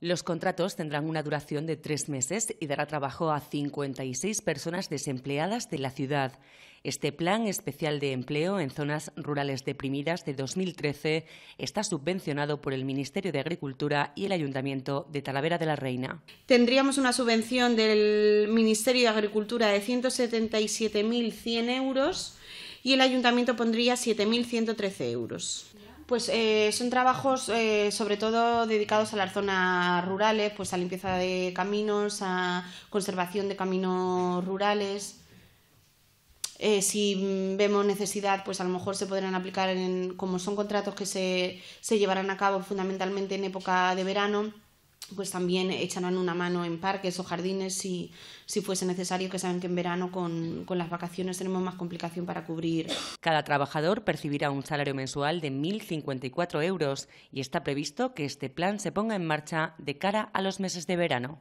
Los contratos tendrán una duración de tres meses y dará trabajo a 56 personas desempleadas de la ciudad. Este plan especial de empleo en zonas rurales deprimidas de 2013 está subvencionado por el Ministerio de Agricultura y el Ayuntamiento de Talavera de la Reina. Tendríamos una subvención del Ministerio de Agricultura de 177.100 euros y el Ayuntamiento pondría 7.113 euros. Pues eh, son trabajos eh, sobre todo dedicados a las zonas rurales, pues a limpieza de caminos, a conservación de caminos rurales. Eh, si vemos necesidad, pues a lo mejor se podrán aplicar en, como son contratos que se llevarán a cabo fundamentalmente en época de verano pues también echarán una mano en parques o jardines si, fuese necesario, que saben que en verano con, con, las vacaciones tenemos más complicación para cubrir. Cada trabajador percibirá un salario mensual de 1.054 euros y está previsto que este plan se ponga en marcha de cara a los meses de verano.